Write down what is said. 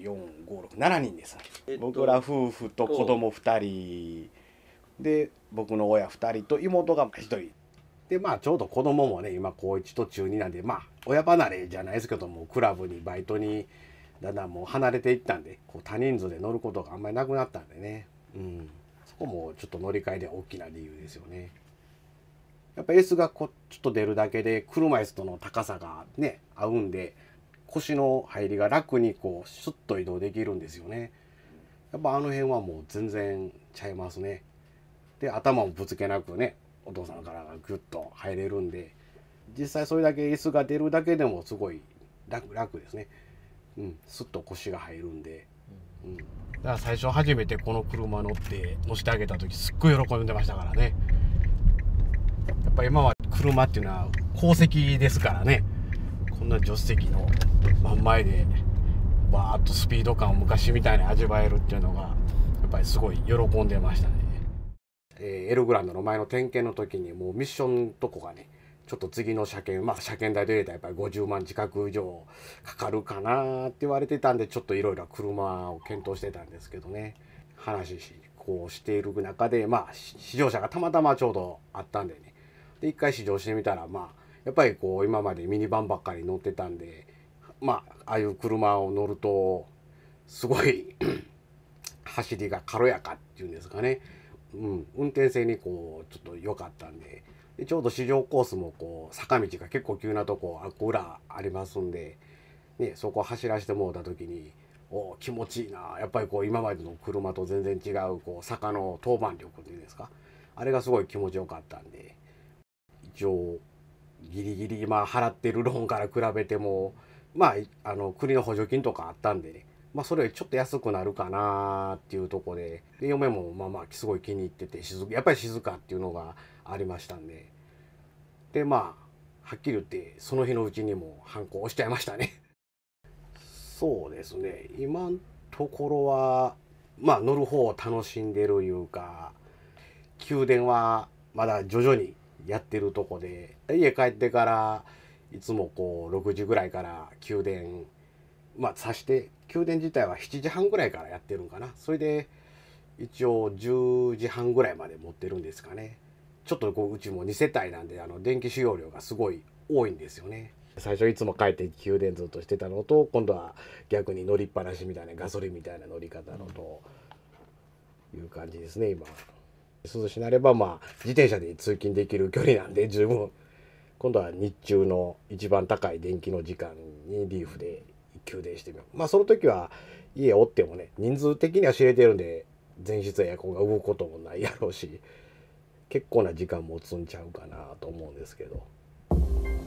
456人です、えっと、僕ら夫婦と子供2人で僕の親2人と妹が1人でまあちょうど子供もね今高1と中2なんでまあ親離れじゃないですけどもクラブにバイトにだんだんもう離れていったんでこう多人数で乗ることがあんまりなくなったんでね、うん、そこもちょっと乗り換えで大きな理由ですよね。やっぱ S がこうちょっと出るだけで車椅子との高さがね合うんで腰の入りが楽にこうシュッと移動できるんですよねやっぱあの辺はもう全然ちゃいますねで頭もぶつけなくねお父さんからがグッと入れるんで実際それだけ椅子が出るだけでもすごい楽楽ですねうんスッと腰が入るんで、うん、だから最初初めてこの車乗って乗せてあげた時すっごい喜んでましたからねやっぱ今は車っていうのは功績ですからねな助手席の真ん前でバーッとスピード感を昔みたいに味わえるっていうのがやっぱりすごい喜んでましたね。えー、エルグランドの前の点検の時にもうミッションとこがねちょっと次の車検まあ車検代で言えたらやっぱり50万近く以上かかるかなって言われてたんでちょっといろいろ車を検討してたんですけどね話しこうしている中でまあ試乗車がたまたまちょうどあったんでねで一回試乗してみたらまあやっぱりこう今までミニバンばっかり乗ってたんでまあああいう車を乗るとすごい 走りが軽やかっていうんですかね、うん、運転性にこうちょっと良かったんででちょうど試乗コースもこう坂道が結構急なとこあ裏ありますんで、ね、そこ走らせてもうた時にお気持ちいいなやっぱりこう今までの車と全然違うこう坂の当番力っていうんですかあれがすごい気持ちよかったんで一応ギリギリ今払ってるローンから比べてもまああの国の補助金とかあったんでねまあそれよりちょっと安くなるかなっていうとこでで嫁もまあまあすごい気に入っててやっぱり静かっていうのがありましたんででまあはっきり言ってその日のうちにも反抗しちゃいましたねそうですね今のところはまあ乗る方を楽しんでるいうか宮殿はまだ徐々にやってるとこで家帰ってからいつもこう6時ぐらいから宮殿まあさして宮殿自体は7時半ぐらいからやってるんかなそれで一応10時半ぐらいまで持ってるんですかねちょっとこううちも2世帯なんであの電気使用量がすごい多いんですよね最初いつも帰って給電ずっとしてたのと今度は逆に乗りっぱなしみたいなガソリンみたいな乗り方のという感じですね今。涼しなればまあ自転車で通勤できる距離なんで十分今度は日中の一番高い電気の時間にリーフで給電してみようまあその時は家おってもね人数的には知れてるんで前室エアコンが動くこともないやろうし結構な時間もつんちゃうかなと思うんですけど。